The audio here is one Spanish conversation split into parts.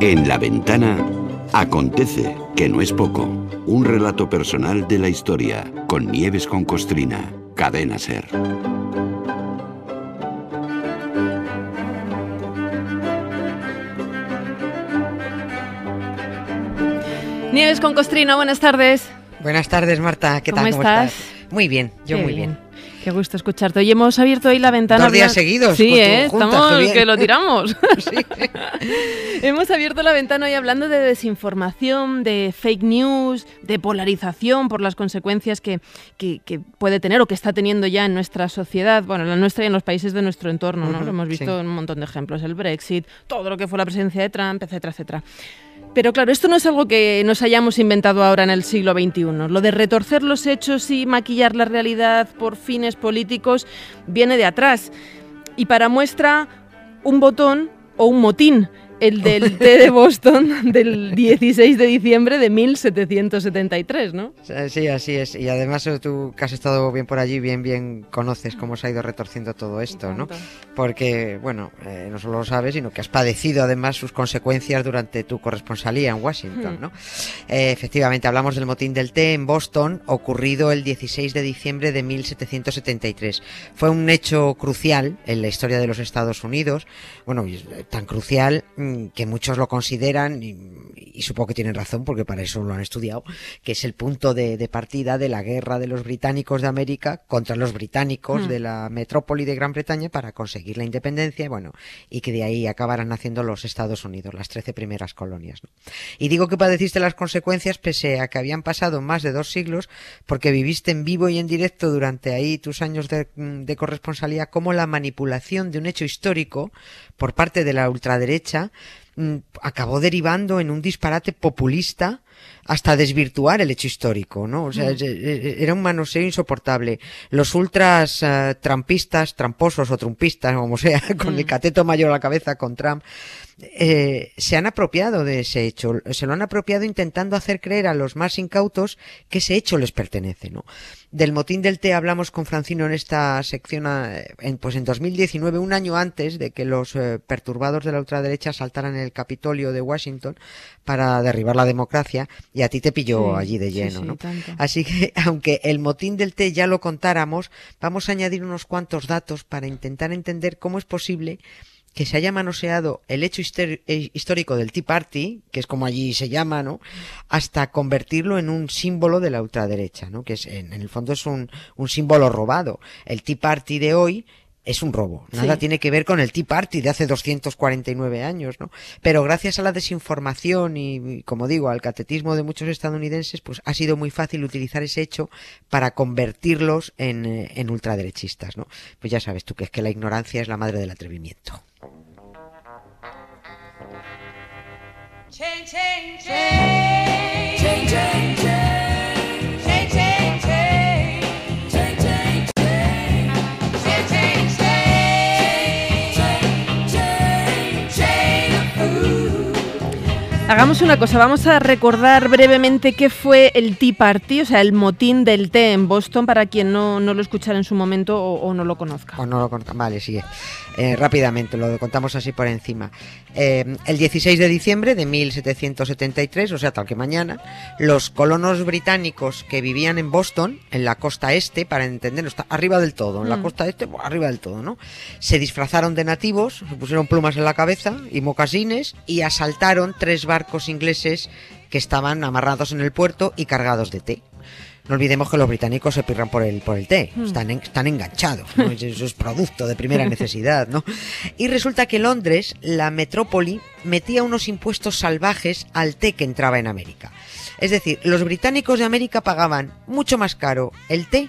En la ventana acontece que no es poco. Un relato personal de la historia con Nieves con Costrina, Cadena Ser. Nieves con Costrina, buenas tardes. Buenas tardes, Marta. ¿Qué tal? ¿Cómo estás? Muy bien, yo muy bien. Qué gusto escucharte. Hoy hemos abierto hoy la ventana. días seguidos. Sí, ¿eh? estamos que lo tiramos. hemos abierto la ventana hoy hablando de desinformación, de fake news, de polarización por las consecuencias que, puede tener o que está teniendo ya en nuestra sociedad, bueno, en la nuestra y en los países de nuestro entorno, ¿no? lo hemos visto en un montón de ejemplos, el Brexit, todo lo que fue la presencia de Trump, etcétera, etcétera. Pero claro, esto no es algo que nos hayamos inventado ahora en el siglo XXI. Lo de retorcer los hechos y maquillar la realidad por fines políticos viene de atrás. Y para muestra, un botón o un motín el del té de Boston del 16 de diciembre de 1773, ¿no? Eh, sí, así es. Y además eh, tú que has estado bien por allí, bien, bien conoces cómo se ha ido retorciendo todo esto, ¿no? Porque, bueno, eh, no solo lo sabes, sino que has padecido además sus consecuencias durante tu corresponsalía en Washington, hmm. ¿no? efectivamente, hablamos del motín del té en Boston, ocurrido el 16 de diciembre de 1773. Fue un hecho crucial en la historia de los Estados Unidos, bueno, tan crucial mm, que muchos lo consideran, y, supongo que tienen razón porque para eso lo han estudiado, que es el punto de, partida de la guerra de los británicos de América contra los británicos hmm. de la metrópoli de Gran Bretaña para conseguir la independencia, bueno, y que de ahí acabaran naciendo los Estados Unidos, las trece primeras colonias. Y digo que padeciste las consecuencias pese a que habían pasado más de dos siglos, porque viviste en vivo y en directo durante ahí tus años de, de como la manipulación de un hecho histórico por parte de la ultraderecha mm, acabó derivando en un disparate populista hasta desvirtuar el hecho histórico, ¿no? O sea, mm. era un manoseo insoportable. Los ultras eh, trampistas, tramposos o trumpistas, como sea, con el mm. cateto mayor a la cabeza con Trump, eh, se han apropiado de ese hecho, se lo han apropiado intentando hacer creer a los más incautos que ese hecho les pertenece, ¿no? Del motín del té hablamos con Francino en esta sección, ah, en, pues en 2019, un año antes de que los eh, perturbados de la ultraderecha saltaran el Capitolio de Washington para derribar la democracia, y a ti te pilló allí de lleno, Así que, aunque el motín del té ya lo contáramos, vamos a añadir unos cuantos datos para intentar entender cómo es posible que se haya manoseado el hecho eh, histórico del Tea Party, que es como allí se llama, ¿no? Hasta convertirlo en un símbolo de la ultraderecha, ¿no? Que es, en, el fondo es un, un símbolo robado. El Tea Party de hoy es un robo. Nada tiene que ver con el Tea Party de hace 249 años, ¿no? Pero gracias a la desinformación y, como digo, al catetismo de muchos estadounidenses, pues ha sido muy fácil utilizar ese hecho para convertirlos en, eh, ultraderechistas, ¿no? Pues ya sabes tú que es que la ignorancia es la madre del atrevimiento. hagamos una cosa, vamos a recordar brevemente qué fue el Tea Party, o sea, el motín del té en Boston, para quien no, no lo escuchara en su momento o, no lo conozca. O no lo conozca, vale, sigue. Eh, rápidamente, lo contamos así por encima. Eh, el 16 de diciembre de 1773, o sea, tal que mañana, los colonos británicos que vivían en Boston, en la costa este, para entenderlo, está arriba del todo, en la mm. costa este, arriba del todo, ¿no? Se disfrazaron de nativos, se pusieron plumas en la cabeza y mocasines y asaltaron tres barrios ingleses que estaban amarrados en el puerto y cargados de té. No olvidemos que los británicos se pirran por el, por el té, hmm. están, están enganchados, eso es producto de primera necesidad. ¿no? Y resulta que Londres, la metrópoli, metía unos impuestos salvajes al té que entraba en América. Es decir, los británicos de América pagaban mucho más caro el té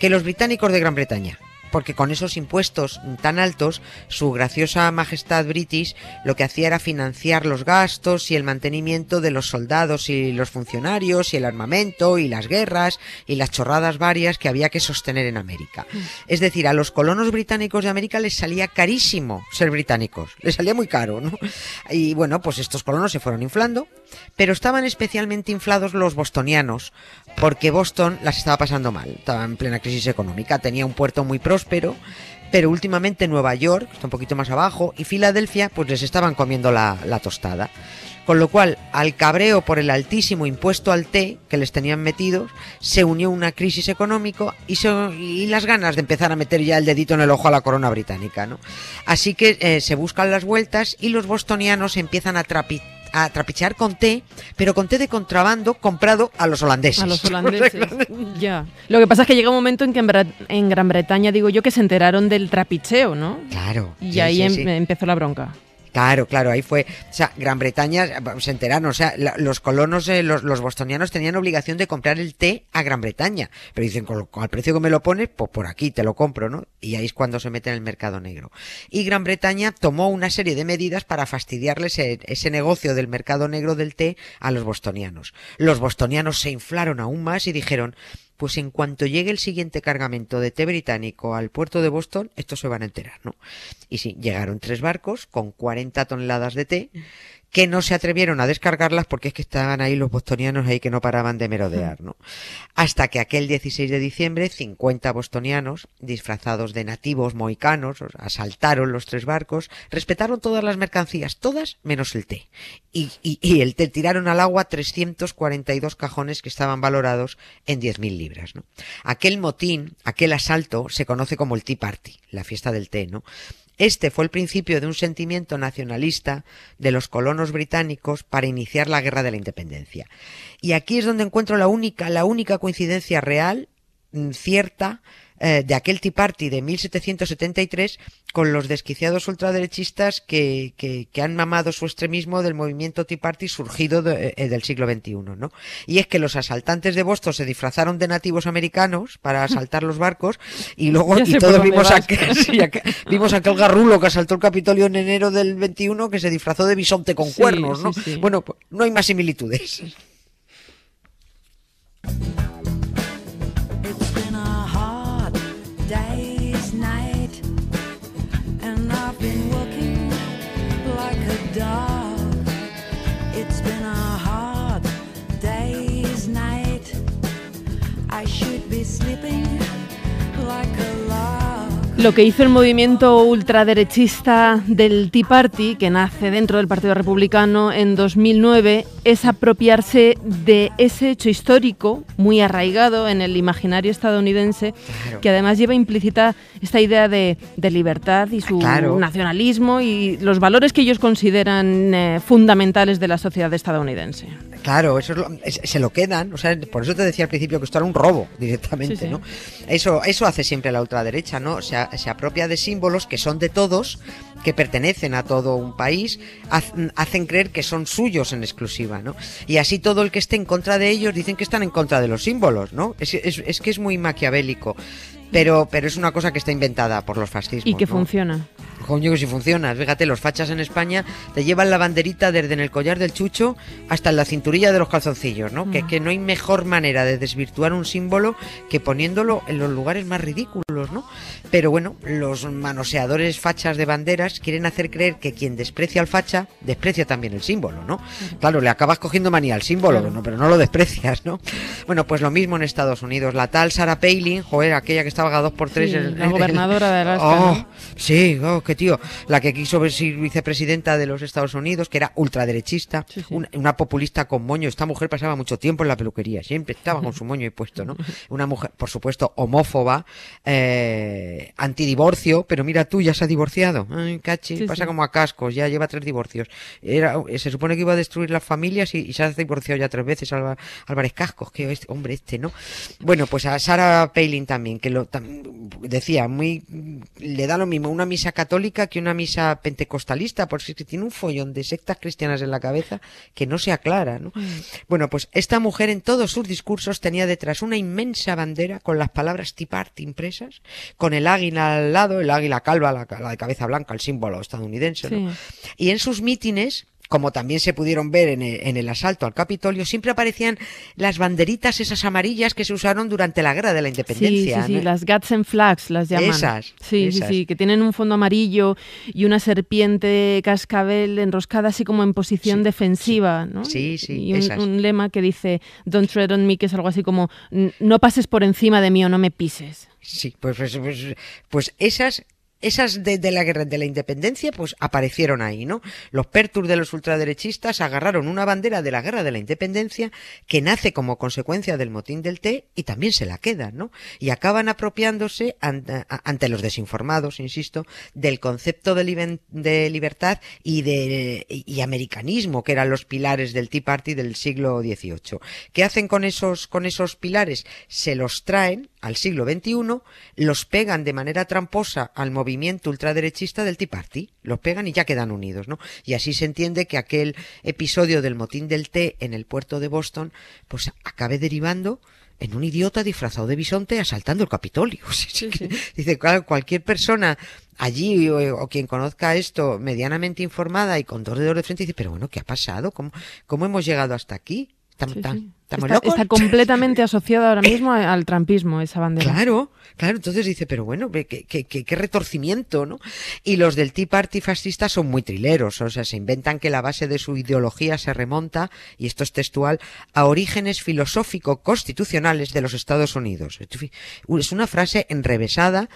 que los británicos de Gran Bretaña porque con esos impuestos tan altos, su graciosa majestad british lo que hacía era financiar los gastos y el mantenimiento de los soldados y los funcionarios y el armamento y las guerras y las chorradas varias que había que sostener en América. Mm. Es decir, a los colonos británicos de América les salía carísimo ser británicos, les salía muy caro, ¿no? Y bueno, pues estos colonos se fueron inflando, pero estaban especialmente inflados los bostonianos, porque Boston las estaba pasando mal, estaba en plena crisis económica, tenía un puerto muy próspero, pero últimamente Nueva York, está un poquito más abajo, y Filadelfia, pues les estaban comiendo la, tostada. Con lo cual, al cabreo por el altísimo impuesto al té que les tenían metidos, se unió una crisis económica y, se, las ganas de empezar a meter ya el dedito en el ojo a la corona británica. ¿no? Así que eh, se buscan las vueltas y los bostonianos empiezan a trapitar a trapichear con té, pero con té de contrabando comprado a los holandeses. A los holandeses, ya. Lo que pasa es que llega un momento en que en, Gran Bretaña, digo yo, que se enteraron del trapicheo, ¿no? Claro. Y ahí em, empezó la bronca. Claro, claro, ahí fue. O sea, Gran Bretaña, se enteraron, o sea, los colonos, eh, los, bostonianos tenían obligación de comprar el té a Gran Bretaña. Pero dicen, con, el precio que me lo pones, pues por aquí te lo compro, ¿no? Y ahí es cuando se mete en el mercado negro. Y Gran Bretaña tomó una serie de medidas para fastidiarles ese, ese negocio del mercado negro del té a los bostonianos. Los bostonianos se inflaron aún más y dijeron, pues en cuanto llegue el siguiente cargamento de té británico al puerto de Boston, estos se van a enterar, ¿no? Y sí, llegaron tres barcos con 40 toneladas de té que no se atrevieron a descargarlas porque es que estaban ahí los bostonianos ahí que no paraban de merodear, ¿no? Hasta que aquel 16 de diciembre 50 bostonianos disfrazados de nativos moicanos asaltaron los tres barcos, respetaron todas las mercancías, todas menos el té. Y, y, y el té tiraron al agua 342 cajones que estaban valorados en 10.000 libras, ¿no? Aquel motín, aquel asalto se conoce como el Tea Party, la fiesta del té, ¿no? Este fue el principio de un sentimiento nacionalista de los colonos británicos para iniciar la guerra de la independencia. Y aquí es donde encuentro la única, la única coincidencia real, mm, cierta, eh, de aquel Tea Party de 1773 con los desquiciados ultraderechistas que, han mamado su extremismo del movimiento Tea Party surgido eh, del siglo XXI, ¿no? Y es que los asaltantes de Boston se disfrazaron de nativos americanos para asaltar los barcos y luego y todos vimos aquel, garrulo que asaltó el Capitolio en enero del 21 que se disfrazó de bisonte con cuernos, ¿no? bueno, pues, no hay más similitudes. Lo que hizo el movimiento ultraderechista del Tea Party, que nace dentro del Partido Republicano en 2009, es apropiarse de ese hecho histórico muy arraigado en el imaginario estadounidense, que además lleva implícita esta idea de, libertad y su nacionalismo y los valores que ellos consideran eh, fundamentales de la sociedad estadounidense. Claro, eso se lo quedan. O sea, por eso te decía al principio que esto era un robo directamente, ¿no? Eso, eso hace siempre la ultraderecha, ¿no? O sea, se apropia de símbolos que son de todos, que pertenecen a todo un país, hacen creer que son suyos en exclusiva, ¿no? Y así todo el que esté en contra de ellos dicen que están en contra de los símbolos, ¿no? Es, que es muy maquiavélico, pero, pero es una cosa que está inventada por los fascismos. Y que funciona. Coño, que si funciona. Fíjate, los fachas en España te llevan la banderita desde en el collar del chucho hasta en la cinturilla de los calzoncillos, ¿no? Que es mm. Que, no hay mejor manera de desvirtuar un símbolo que poniéndolo en los lugares más ridículos, ¿no? Pero bueno, los manoseadores fachas de banderas quieren hacer creer que quien desprecia al facha, desprecia también el símbolo, ¿no? Claro, le acabas cogiendo manía al símbolo, ¿no? Pero no lo desprecias, ¿no? Bueno, pues lo mismo en Estados Unidos. La tal Sara Palin, joder, aquella que estaba a dos por tres... el. la gobernadora de Alaska. Oh, sí, oh, tío, la que quiso ser vicepresidenta de los Estados Unidos, que era ultraderechista, Una, populista con moño. Esta mujer pasaba mucho tiempo en la peluquería, siempre estaba con su moño y puesto, ¿no? Una mujer, por supuesto, homófoba, eh, antidivorcio, pero mira tú, ya se ha divorciado. cachi, pasa como a cascos, ya lleva tres divorcios. Era, se supone que iba a destruir las familias y, se ha divorciado ya tres veces Álvarez Cascos, que hombre este, ¿no? Bueno, pues a Sara Palin también, que lo decía, muy le da lo mismo una misa católica que una misa pentecostalista, por es que tiene un follón de sectas cristianas en la cabeza que no se aclara, ¿no? Mm. Bueno, pues esta mujer en todos sus discursos tenía detrás una inmensa bandera con las palabras tipart impresas, con el águila al lado, el águila calva, la, de cabeza blanca, el símbolo estadounidense, ¿no? Y en sus mítines como también se pudieron ver e, en el, asalto al Capitolio, siempre aparecían las banderitas esas amarillas que se usaron durante la guerra de la independencia. Sí, sí, las Guts and Flags las llaman. Esas. Sí, sí, sí, que tienen un fondo amarillo y una serpiente cascabel enroscada así como en posición defensiva, ¿no? Sí, sí. Y un, lema que dice Don't tread on me, que es algo así como no pases por encima de mí o no me pises. Sí, pues, pues, pues, pues esas esas de la guerra de la independencia, pues aparecieron ahí, ¿no? Los pertur de los ultraderechistas agarraron una bandera de la guerra de la independencia que nace como consecuencia del motín del té y también se la quedan, ¿no? Y acaban apropiándose ante, los desinformados, insisto, del concepto de, libertad y de americanismo que eran los pilares del Tea Party del siglo XVIII. ¿Qué hacen con esos, con esos pilares? Se los traen al siglo XXI, los pegan de manera tramposa al movimiento movimiento ultraderechista del Tea Party. Los pegan y ya quedan unidos, ¿no? Y así se entiende que aquel episodio del motín del té en el puerto de Boston, pues acabe derivando en un idiota disfrazado de bisonte asaltando el Capitolio. Dice, cualquier persona allí o, quien conozca esto medianamente informada y con dos dedos de frente dice, pero bueno, ¿qué ha pasado? cómo hemos llegado hasta aquí? está, completamente asociado ahora mismo al trampismo esa bandera. Claro, claro. Entonces dice, pero bueno, qué, retorcimiento, ¿no? Y los del tipo Party son muy trileros, o sea, se inventan que la base de su ideología se remonta, y esto es textual, a orígenes filosófico-constitucionales de los Estados Unidos. Es una frase enrevesada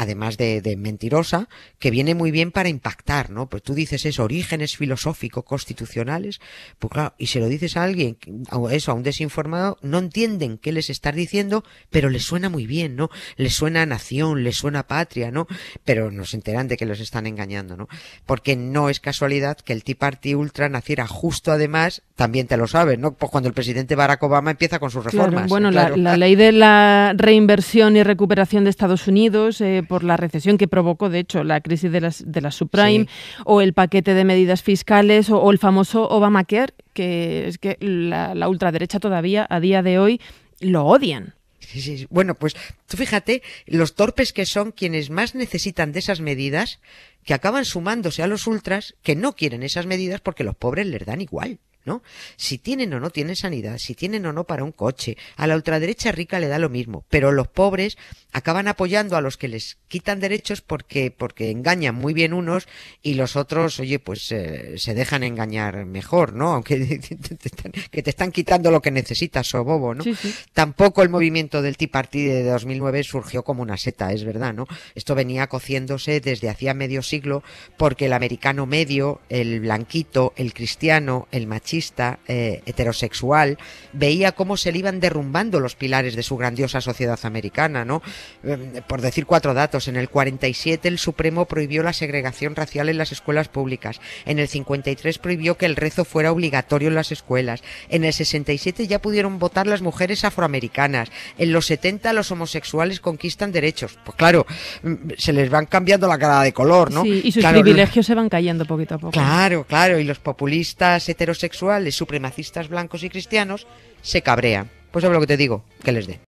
además de, de, mentirosa, que viene muy bien para impactar, ¿no? Pues tú dices eso, orígenes filosóficos, constitucionales pues claro, y se lo dices a alguien, a eso, a un desinformado, no entienden qué les estás diciendo, pero les suena muy bien, ¿no? Les suena nación, les suena patria, ¿no? Pero nos enteran de que los están engañando, ¿no? Porque no es casualidad que el Tea Party Ultra naciera justo además, también te lo sabes, ¿no? Pues cuando el presidente Barack Obama empieza con sus reformas. bueno, La, ley de la reinversión y recuperación de Estados Unidos, eh, por la recesión que provocó, de hecho, la crisis de las, de las subprime o el paquete de medidas fiscales o, el famoso Obamacare, que es que la, ultraderecha todavía a día de hoy lo odian. Sí, sí. Bueno, pues tú fíjate, los torpes que son quienes más necesitan de esas medidas, que acaban sumándose a los ultras que no quieren esas medidas porque los pobres les dan igual. ¿no? Si tienen o no tienen sanidad, si tienen o no para un coche, a la ultraderecha rica le da lo mismo, pero los pobres acaban apoyando a los que les quitan derechos porque, porque engañan muy bien unos y los otros, oye, pues eh, se dejan engañar mejor, ¿no? Aunque te están, que te están quitando lo que necesitas o oh, bobo, ¿no? Tampoco el movimiento del Tea Party de 2009 surgió como una seta, es verdad, ¿no? Esto venía cociéndose desde hacía medio siglo porque el americano medio, el blanquito, el cristiano, el machista, eh, heterosexual, veía cómo se le iban derrumbando los pilares de su grandiosa sociedad americana, ¿no? Em, por decir cuatro datos, en el 47 el Supremo prohibió la segregación racial en las escuelas públicas, en el 53 prohibió que el rezo fuera obligatorio en las escuelas, en el 67 ya pudieron votar las mujeres afroamericanas, en los 70 los homosexuales conquistan derechos. Pues claro, mm, se les van cambiando la cara de color, ¿no? y sus privilegios se van cayendo poquito a poco. Claro, claro, y los populistas heterosexuales homosexuales, supremacistas blancos y cristianos, se cabrea. Pues es lo que te digo, que les dé.